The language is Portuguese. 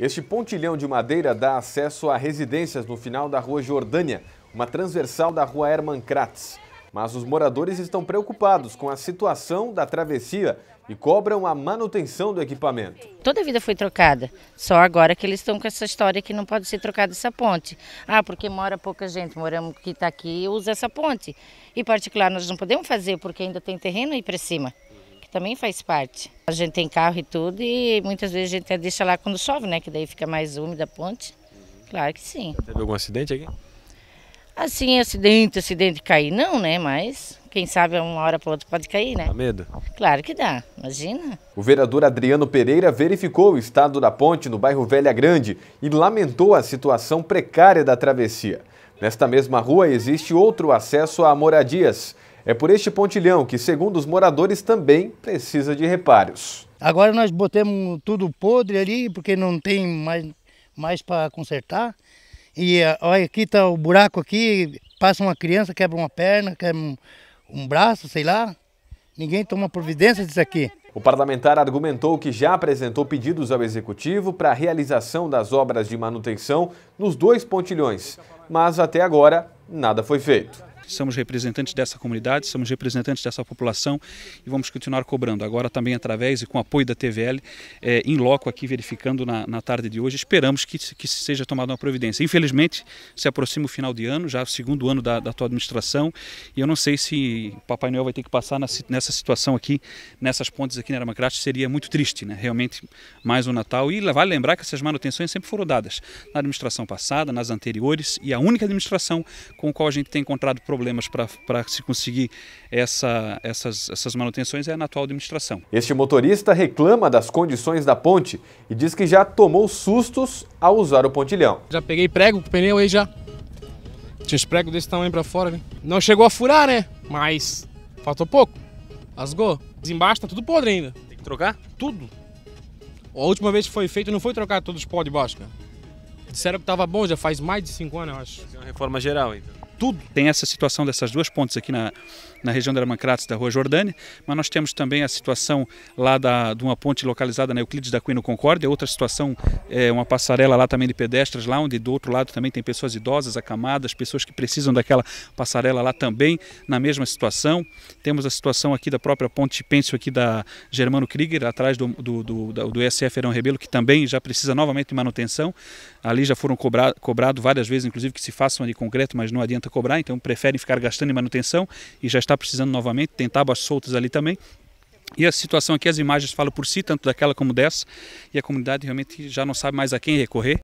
Este pontilhão de madeira dá acesso a residências no final da Rua Jordânia, uma transversal da Rua Herman Kratz. Mas os moradores estão preocupados com a situação da travessia e cobram a manutenção do equipamento. Toda a vida foi trocada, só agora que eles estão com essa história que não pode ser trocada essa ponte. Ah, porque mora pouca gente, moramos que está aqui e usa essa ponte. E particular nós não podemos fazer porque ainda tem terreno aí para cima que também faz parte. A gente tem carro e tudo e muitas vezes a gente até deixa lá quando chove, né? Que daí fica mais úmida a ponte. Claro que sim. Já teve algum acidente aqui? Assim, acidente, acidente cair não, né? Mas quem sabe uma hora para outra pode cair, né? Dá medo? Claro que dá, imagina. O vereador Adriano Pereira verificou o estado da ponte no bairro Velha Grande e lamentou a situação precária da travessia. Nesta mesma rua existe outro acesso a moradias. É por este pontilhão que, segundo os moradores, também precisa de reparos. Agora nós botamos tudo podre ali, porque não tem mais, mais para consertar. E eh, olha, aqui está o buraco aqui, passa uma criança, quebra uma perna, quebra um, um braço, sei lá. Ninguém toma providência disso aqui. O parlamentar argumentou que já apresentou pedidos ao executivo para a realização das obras de manutenção nos dois pontilhões, mas até agora nada foi feito somos representantes dessa comunidade, somos representantes dessa população e vamos continuar cobrando. Agora também através e com apoio da TVL, é, em é, loco aqui verificando na, na, tarde de hoje, esperamos que, que seja tomada uma providência. Infelizmente, se aproxima o final de ano, já o segundo ano da, da tua administração, e eu não sei se Papai Noel vai ter que passar nessa situação aqui, nessas pontes aqui na Aramacrate, seria muito triste, né? realmente mais um Natal. E vale lembrar que essas manutenções sempre foram dadas na administração passada, nas anteriores, e a única administração com a qual a gente tem encontrado problemas problemas para se conseguir essa, essas, essas manutenções é na atual administração. Este motorista reclama das condições da ponte e diz que já tomou sustos ao usar o pontilhão. Já peguei prego com o pneu aí já. Tinha os pregos desse tamanho para fora, né? Não chegou a furar, né? Mas faltou pouco. Rasgou. Embaixo tá tudo podre ainda. Tem que trocar? Tudo. A última vez que foi feito não foi trocar todos os pó de baixo, cara. Disseram que estava bom, já faz mais de cinco anos, eu acho. Fazer uma reforma geral, então tudo tem essa situação dessas duas pontes aqui na, na região da Aramancrates da Rua Jordânia, mas nós temos também a situação lá da, de uma ponte localizada na Euclides da Quino Concórdia, outra situação, é uma passarela lá também de pedestres, lá onde do outro lado também tem pessoas idosas, acamadas, pessoas que precisam daquela passarela lá também, na mesma situação. Temos a situação aqui da própria ponte Pêncio aqui da Germano Krieger, atrás do, do, do, do SF Herão Rebelo, que também já precisa novamente de manutenção. Ali já foram cobrado, cobrado várias vezes, inclusive, que se façam de concreto, mas não adianta cobrar, então preferem ficar gastando em manutenção e já está precisando novamente, tem tábuas soltas ali também. E a situação aqui, as imagens falam por si, tanto daquela como dessa, e a comunidade realmente já não sabe mais a quem recorrer.